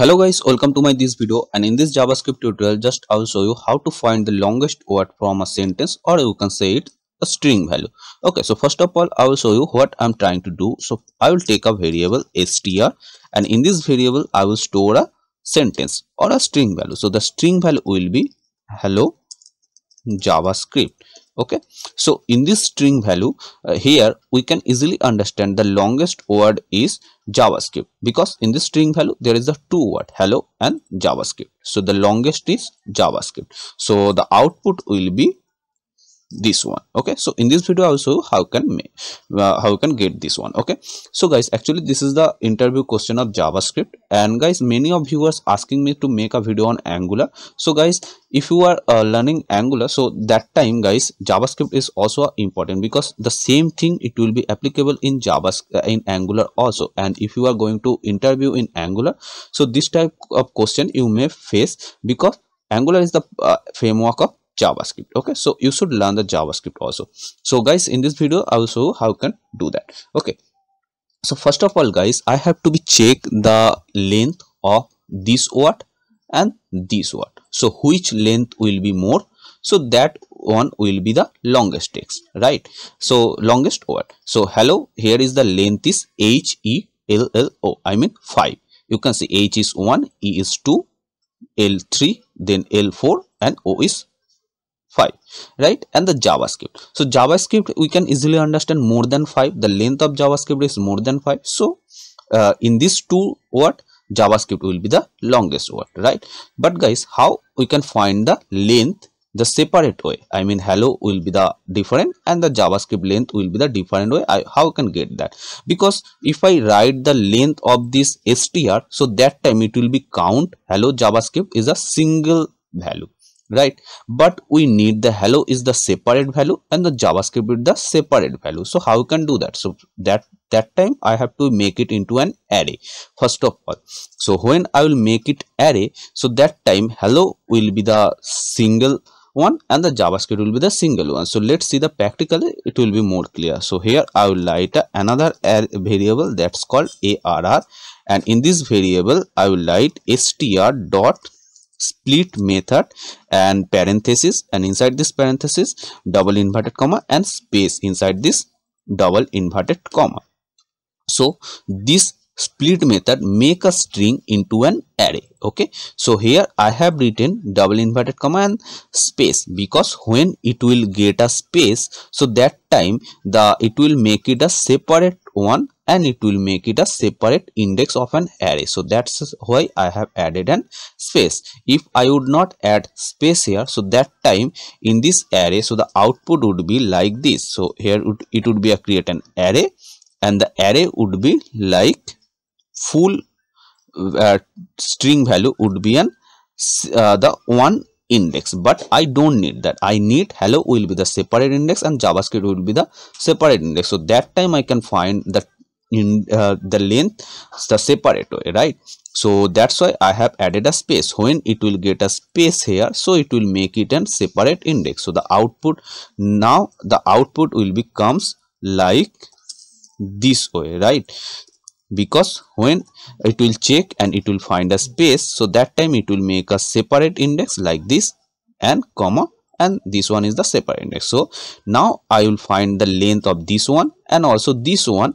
hello guys welcome to my this video and in this javascript tutorial just i'll show you how to find the longest word from a sentence or you can say it a string value okay so first of all i will show you what i'm trying to do so i will take a variable str and in this variable i will store a sentence or a string value so the string value will be hello javascript okay so in this string value uh, here we can easily understand the longest word is javascript because in this string value there is a two word hello and javascript so the longest is javascript so the output will be this one okay so in this video also how can uh, how can get this one okay so guys actually this is the interview question of javascript and guys many of viewers asking me to make a video on angular so guys if you are uh, learning angular so that time guys javascript is also important because the same thing it will be applicable in javascript uh, in angular also and if you are going to interview in angular so this type of question you may face because angular is the uh, framework of javascript okay so you should learn the javascript also so guys in this video i will show how you can do that okay so first of all guys i have to be check the length of this what and this what so which length will be more so that one will be the longest text right so longest word so hello here is the length is h e l l o i mean 5 you can see h is 1 e is 2 l3 then l4 and o is 5 right and the javascript so javascript we can easily understand more than 5 the length of javascript is more than 5 so uh, in this two what javascript will be the longest word right but guys how we can find the length the separate way i mean hello will be the different and the javascript length will be the different way I, how can get that because if i write the length of this str so that time it will be count hello javascript is a single value right but we need the hello is the separate value and the javascript is the separate value so how can do that so that that time i have to make it into an array first of all so when i will make it array so that time hello will be the single one and the javascript will be the single one so let's see the practically it will be more clear so here i will write another variable that's called arr and in this variable i will write str dot split method and parenthesis and inside this parenthesis double inverted comma and space inside this double inverted comma so this split method make a string into an array okay so here i have written double inverted comma and space because when it will get a space so that time the it will make it a separate one and it will make it a separate index of an array so that's why i have added an space if i would not add space here so that time in this array so the output would be like this so here it would be a create an array and the array would be like full uh, string value would be an uh, the one index but i don't need that i need hello will be the separate index and javascript will be the separate index so that time i can find the in uh, the length the separate way right so that's why i have added a space when it will get a space here so it will make it an separate index so the output now the output will becomes like this way right because when it will check and it will find a space so that time it will make a separate index like this and comma and this one is the separate index so now i will find the length of this one and also this one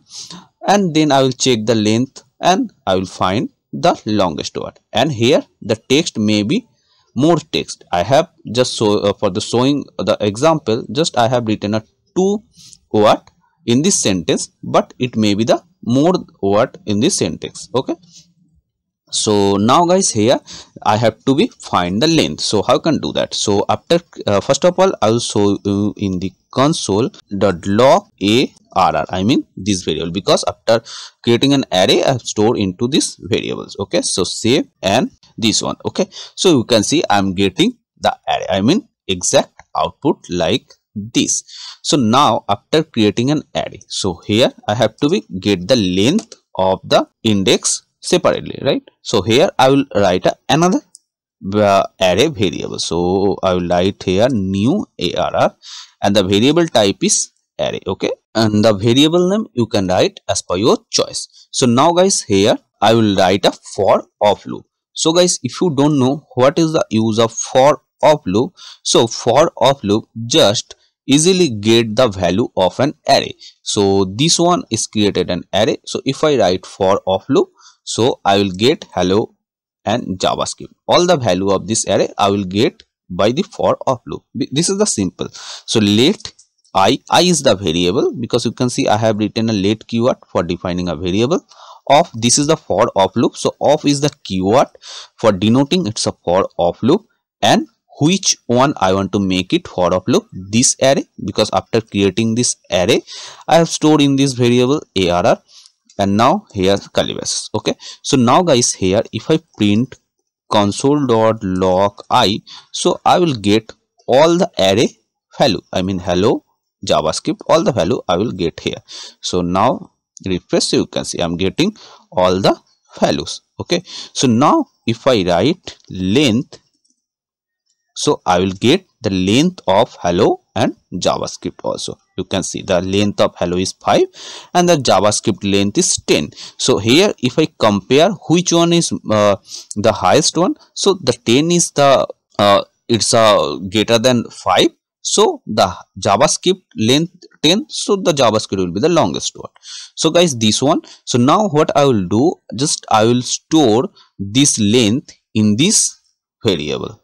and then I will check the length and I will find the longest word and here the text may be more text I have just so uh, for the showing uh, the example just I have written a two word in this sentence but it may be the more word in this sentence okay so now guys here i have to be find the length so how can do that so after uh, first of all i'll show you in the console dot log a rr i mean this variable because after creating an array i store into this variables okay so save and this one okay so you can see i'm getting the array i mean exact output like this so now after creating an array so here i have to be get the length of the index separately right so here i will write another uh, array variable so i will write here new arr and the variable type is array okay and the variable name you can write as per your choice so now guys here i will write a for of loop so guys if you don't know what is the use of for of loop so for of loop just easily get the value of an array so this one is created an array so if i write for of loop so I will get hello and JavaScript. All the value of this array I will get by the for of loop. This is the simple. So let i, i is the variable because you can see I have written a let keyword for defining a variable of this is the for of loop. So of is the keyword for denoting it's a for of loop and which one I want to make it for of loop this array because after creating this array I have stored in this variable arr and now here calibers. okay so now guys here if I print console dot log i so I will get all the array value I mean hello JavaScript all the value I will get here so now refresh you can see I'm getting all the values okay so now if I write length so i will get the length of hello and javascript also you can see the length of hello is 5 and the javascript length is 10 so here if i compare which one is uh, the highest one so the 10 is the uh, it's uh, greater than 5 so the javascript length 10 so the javascript will be the longest one so guys this one so now what i will do just i will store this length in this variable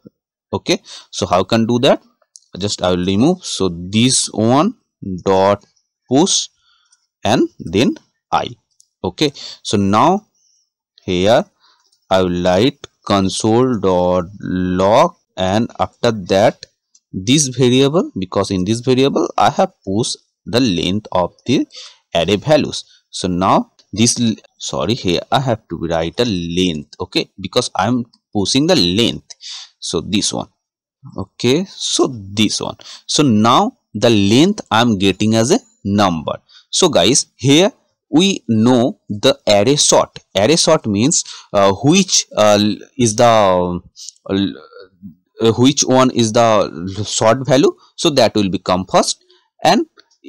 okay so how can do that just i will remove so this one dot push and then i okay so now here i will write console dot log and after that this variable because in this variable i have pushed the length of the array values so now this sorry here i have to write a length okay because i'm pushing the length so this one okay so this one so now the length i'm getting as a number so guys here we know the array sort array sort means uh, which uh, is the uh, which one is the sort value so that will become first and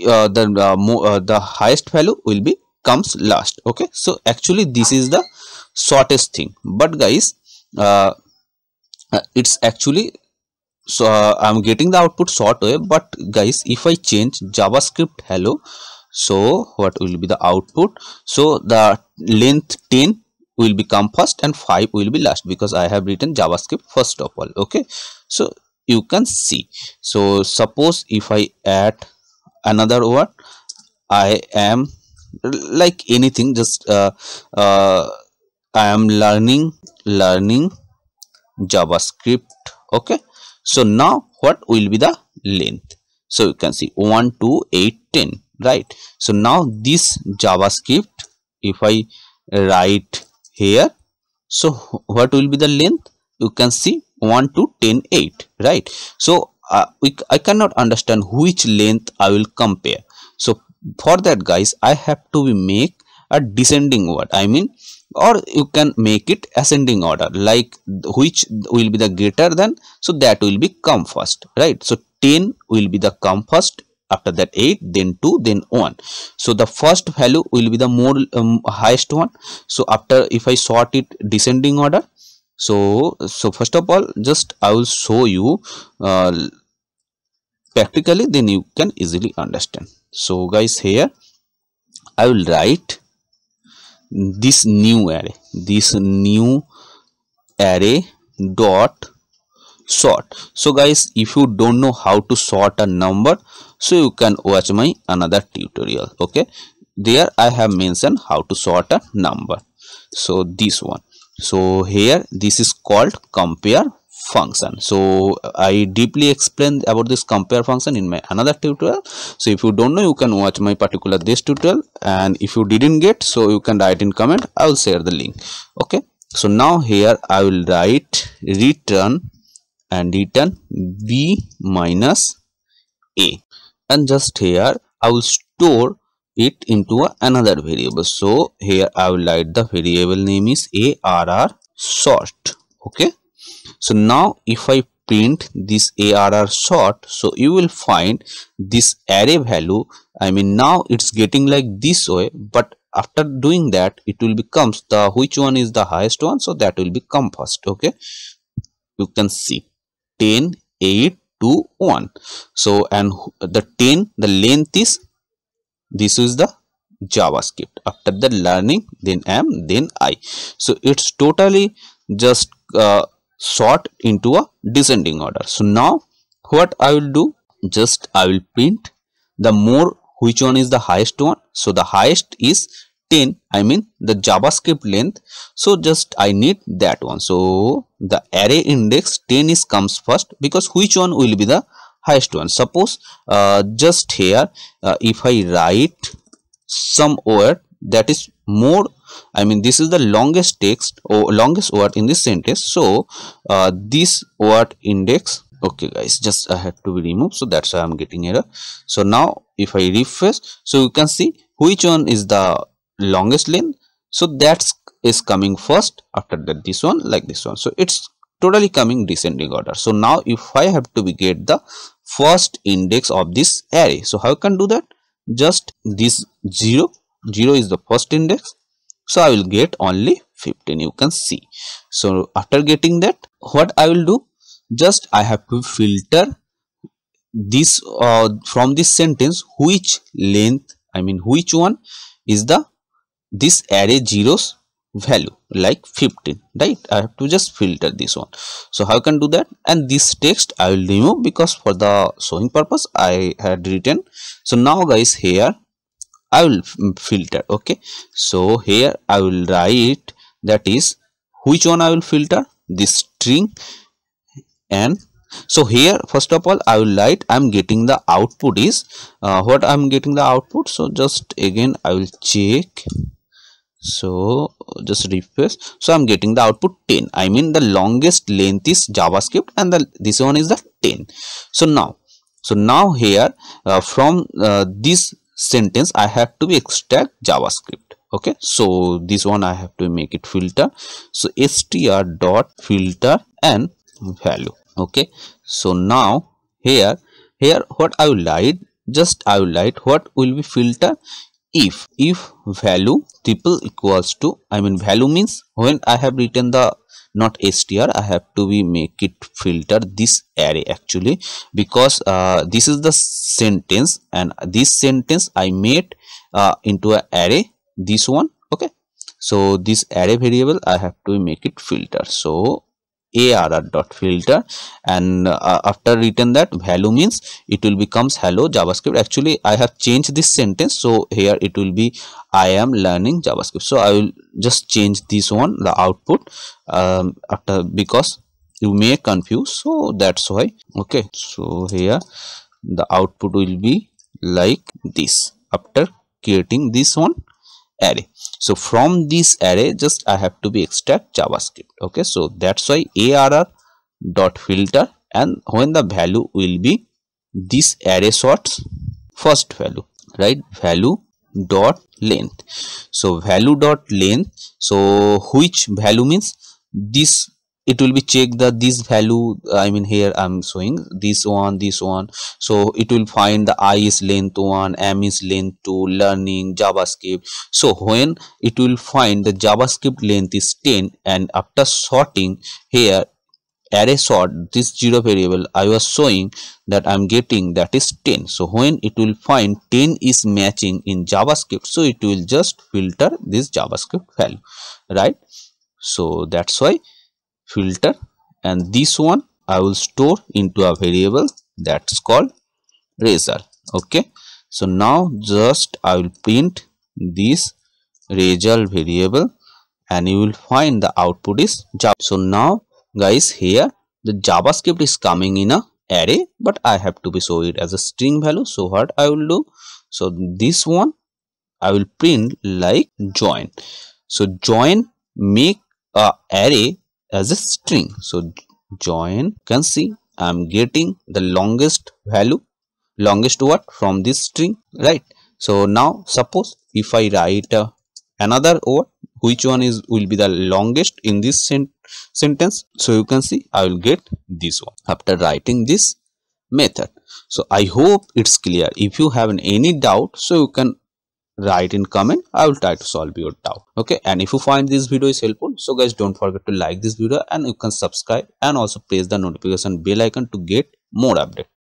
uh, the uh, uh, the highest value will be comes last okay so actually this is the shortest thing but guys uh, it's actually so uh, i'm getting the output short wave but guys if i change javascript hello so what will be the output so the length 10 will become first and 5 will be last because i have written javascript first of all okay so you can see so suppose if i add another word i am like anything just uh, uh, i am learning learning javascript okay so now what will be the length so you can see 1 2 8 10 right so now this javascript if i write here so what will be the length you can see 1 to 10 8 right so uh, we, i cannot understand which length i will compare so for that guys i have to make a descending word i mean or you can make it ascending order like which will be the greater than so that will be come first right so 10 will be the come first after that 8 then 2 then 1 so the first value will be the more um, highest one so after if i sort it descending order so so first of all just i will show you uh, practically then you can easily understand so guys here i will write this new array this new array dot sort so guys if you don't know how to sort a number so you can watch my another tutorial okay there i have mentioned how to sort a number so this one so here this is called compare function so i deeply explained about this compare function in my another tutorial so if you don't know you can watch my particular this tutorial and if you didn't get so you can write in comment i will share the link okay so now here i will write return and return b minus a and just here i will store it into another variable so here i will write the variable name is arr sort okay so now if i print this arr sort so you will find this array value i mean now it's getting like this way but after doing that it will becomes the which one is the highest one so that will become first okay you can see 10 8 2 1 so and the 10 the length is this is the javascript after the learning then M then i so it's totally just uh, sort into a descending order. So now what I will do just I will print the more which one is the highest one. So the highest is 10 I mean the JavaScript length. So just I need that one. So the array index 10 is comes first because which one will be the highest one. Suppose uh, just here uh, if I write somewhere that is more I mean this is the longest text or longest word in this sentence. So uh, this word index okay guys just I had to be removed so that's why I'm getting error. So now if I refresh so you can see which one is the longest length. So that's is coming first after that this one like this one. So it's totally coming descending order. So now if I have to get the first index of this array. So how can do that? Just this 0, 0 is the first index so i will get only 15 you can see so after getting that what i will do just i have to filter this uh, from this sentence which length i mean which one is the this array zeros value like 15 right i have to just filter this one so how can do that and this text i will remove because for the showing purpose i had written so now guys here I will mm, filter okay so here I will write that is which one I will filter this string and so here first of all I will write I'm getting the output is uh, what I'm getting the output so just again I will check so just refresh so i'm getting the output 10 i mean the longest length is javascript and the this one is the 10 so now so now here uh, from uh, this sentence I have to extract JavaScript okay so this one I have to make it filter so str dot filter and value okay so now here here what I will write just I will write what will be filter if if value triple equals to i mean value means when i have written the not str i have to be make it filter this array actually because uh, this is the sentence and this sentence i made uh, into an array this one okay so this array variable i have to make it filter so arr dot filter and uh, after written that value means it will becomes hello javascript actually i have changed this sentence so here it will be i am learning javascript so i will just change this one the output um, after because you may confuse so that's why okay so here the output will be like this after creating this one array so from this array just i have to be extract javascript okay so that's why arr dot filter and when the value will be this array sorts first value right value dot length so value dot length so which value means this it will be check that this value i mean here i'm showing this one this one so it will find the i is length one m is length two learning javascript so when it will find the javascript length is 10 and after sorting here array sort this zero variable i was showing that i'm getting that is 10 so when it will find 10 is matching in javascript so it will just filter this javascript value right so that's why filter and this one I will store into a variable that's called razor. okay so now just I will print this result variable and you will find the output is Java. So now guys here the JavaScript is coming in a array but I have to be show it as a string value. So what I will do? So this one I will print like join. So join make a array as a string so join can see i'm getting the longest value longest what? from this string right so now suppose if i write uh, another word which one is will be the longest in this sen sentence so you can see i will get this one after writing this method so i hope it's clear if you have any doubt so you can write in comment i will try to solve your doubt okay and if you find this video is helpful so guys don't forget to like this video and you can subscribe and also press the notification bell icon to get more update